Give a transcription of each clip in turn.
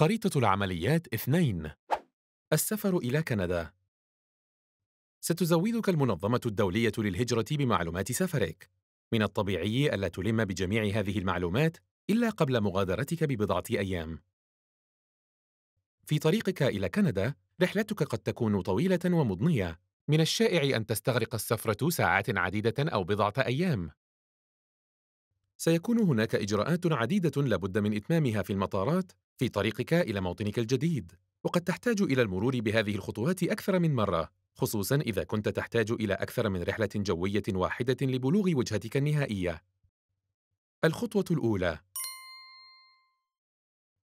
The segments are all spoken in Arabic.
خريطة العمليات 2 السفر إلى كندا ستزودك المنظمة الدولية للهجرة بمعلومات سفرك. من الطبيعي ألا تلم بجميع هذه المعلومات إلا قبل مغادرتك ببضعة أيام. في طريقك إلى كندا، رحلتك قد تكون طويلة ومضنية. من الشائع أن تستغرق السفرة ساعات عديدة أو بضعة أيام. سيكون هناك إجراءات عديدة لابد من إتمامها في المطارات في طريقك إلى موطنك الجديد وقد تحتاج إلى المرور بهذه الخطوات أكثر من مرة خصوصا إذا كنت تحتاج إلى أكثر من رحلة جوية واحدة لبلوغ وجهتك النهائية الخطوة الأولى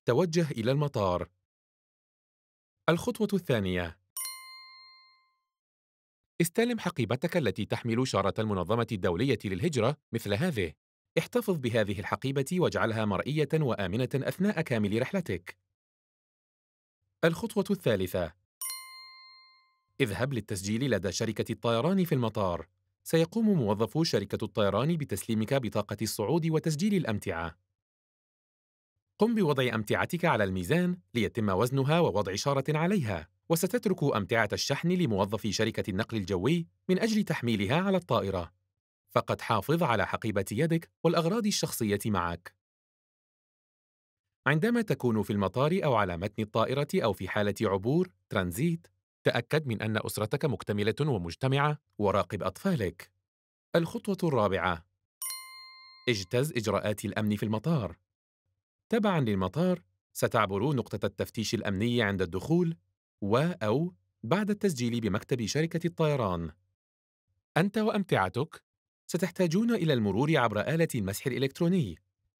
توجه إلى المطار الخطوة الثانية استلم حقيبتك التي تحمل شارة المنظمة الدولية للهجرة مثل هذه احتفظ بهذه الحقيبة واجعلها مرئية وآمنة أثناء كامل رحلتك. الخطوة الثالثة: اذهب للتسجيل لدى شركة الطيران في المطار. سيقوم موظفو شركة الطيران بتسليمك بطاقة الصعود وتسجيل الأمتعة. قم بوضع أمتعتك على الميزان ليتم وزنها ووضع إشارة عليها، وستترك أمتعة الشحن لموظفي شركة النقل الجوي من أجل تحميلها على الطائرة. فقد حافظ على حقيبة يدك والأغراض الشخصية معك. عندما تكون في المطار أو على متن الطائرة أو في حالة عبور ترانزيت، تأكد من أن أسرتك مكتملة ومجتمعة وراقب أطفالك. الخطوة الرابعة: اجتز إجراءات الأمن في المطار. تبعًا للمطار، ستعبر نقطة التفتيش الأمني عند الدخول و أو بعد التسجيل بمكتب شركة الطيران. أنت وأمتعتك ستحتاجون إلى المرور عبر آلة المسح الإلكتروني.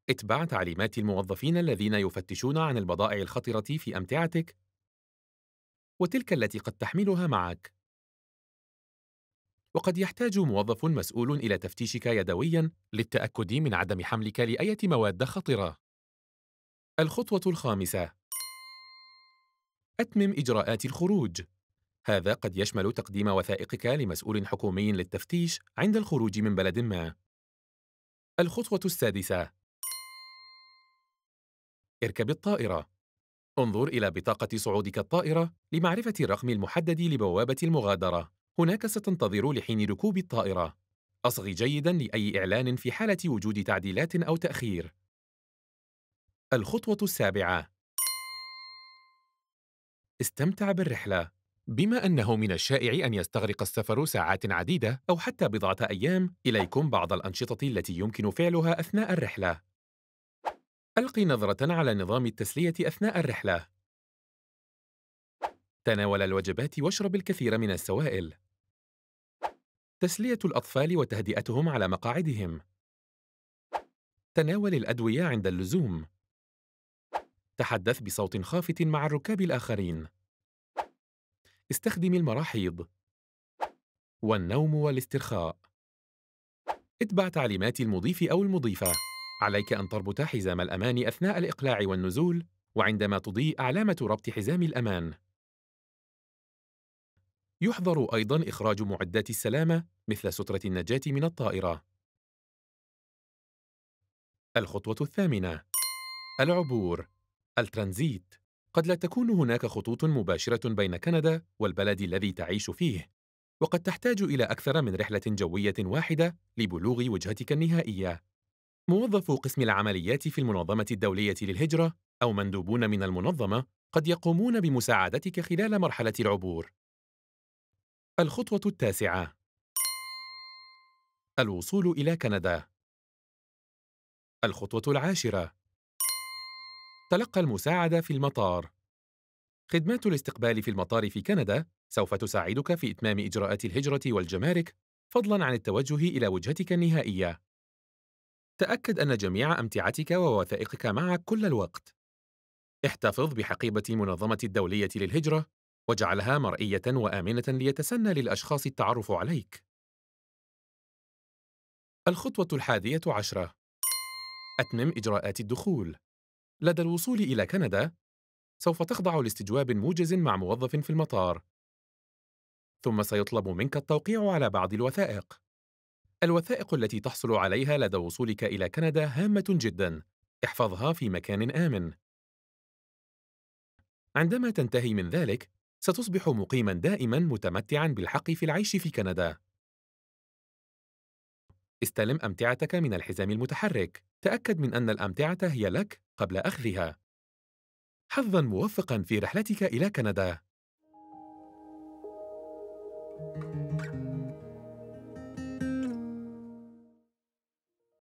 اتبع تعليمات الموظفين الذين يفتشون عن البضائع الخطرة في أمتعتك وتلك التي قد تحملها معك. وقد يحتاج موظف مسؤول إلى تفتيشك يدوياً للتأكد من عدم حملك لأية مواد خطرة. الخطوة الخامسة: أتمم إجراءات الخروج. هذا قد يشمل تقديم وثائقك لمسؤول حكومي للتفتيش عند الخروج من بلد ما. الخطوة السادسة: اركب الطائرة. انظر إلى بطاقة صعودك الطائرة لمعرفة الرقم المحدد لبوابة المغادرة. هناك ستنتظر لحين ركوب الطائرة. أصغي جيداً لأي إعلان في حالة وجود تعديلات أو تأخير. الخطوة السابعة: استمتع بالرحلة. بما أنه من الشائع أن يستغرق السفر ساعات عديدة أو حتى بضعة أيام، إليكم بعض الأنشطة التي يمكن فعلها أثناء الرحلة. ألقي نظرة على نظام التسلية أثناء الرحلة. تناول الوجبات واشرب الكثير من السوائل. تسلية الأطفال وتهدئتهم على مقاعدهم. تناول الأدوية عند اللزوم. تحدث بصوت خافت مع الركاب الآخرين. استخدم المراحيض والنوم والاسترخاء اتبع تعليمات المضيف أو المضيفة عليك أن تربط حزام الأمان أثناء الإقلاع والنزول وعندما تضيء علامة ربط حزام الأمان يحظر أيضاً إخراج معدات السلامة مثل سترة النجاة من الطائرة الخطوة الثامنة العبور الترانزيت قد لا تكون هناك خطوط مباشرة بين كندا والبلد الذي تعيش فيه، وقد تحتاج إلى أكثر من رحلة جوية واحدة لبلوغ وجهتك النهائية. موظف قسم العمليات في المنظمة الدولية للهجرة أو مندوبون من المنظمة قد يقومون بمساعدتك خلال مرحلة العبور. الخطوة التاسعة الوصول إلى كندا الخطوة العاشرة تلقى المساعدة في المطار. خدمات الاستقبال في المطار في كندا سوف تساعدك في إتمام إجراءات الهجرة والجمارك، فضلاً عن التوجه إلى وجهتك النهائية. تأكد أن جميع أمتعتك ووثائقك معك كل الوقت. احتفظ بحقيبة المنظمة الدولية للهجرة، واجعلها مرئية وآمنة ليتسنى للأشخاص التعرف عليك. الخطوة الحادية عشرة: أتمم إجراءات الدخول. لدى الوصول إلى كندا، سوف تخضع لاستجواب موجز مع موظف في المطار، ثم سيطلب منك التوقيع على بعض الوثائق. الوثائق التي تحصل عليها لدى وصولك إلى كندا هامة جداً، احفظها في مكان آمن. عندما تنتهي من ذلك، ستصبح مقيماً دائماً متمتعاً بالحق في العيش في كندا. استلم أمتعتك من الحزام المتحرك. تأكد من أن الأمتعة هي لك قبل أخذها. حظا موفقا في رحلتك إلى كندا.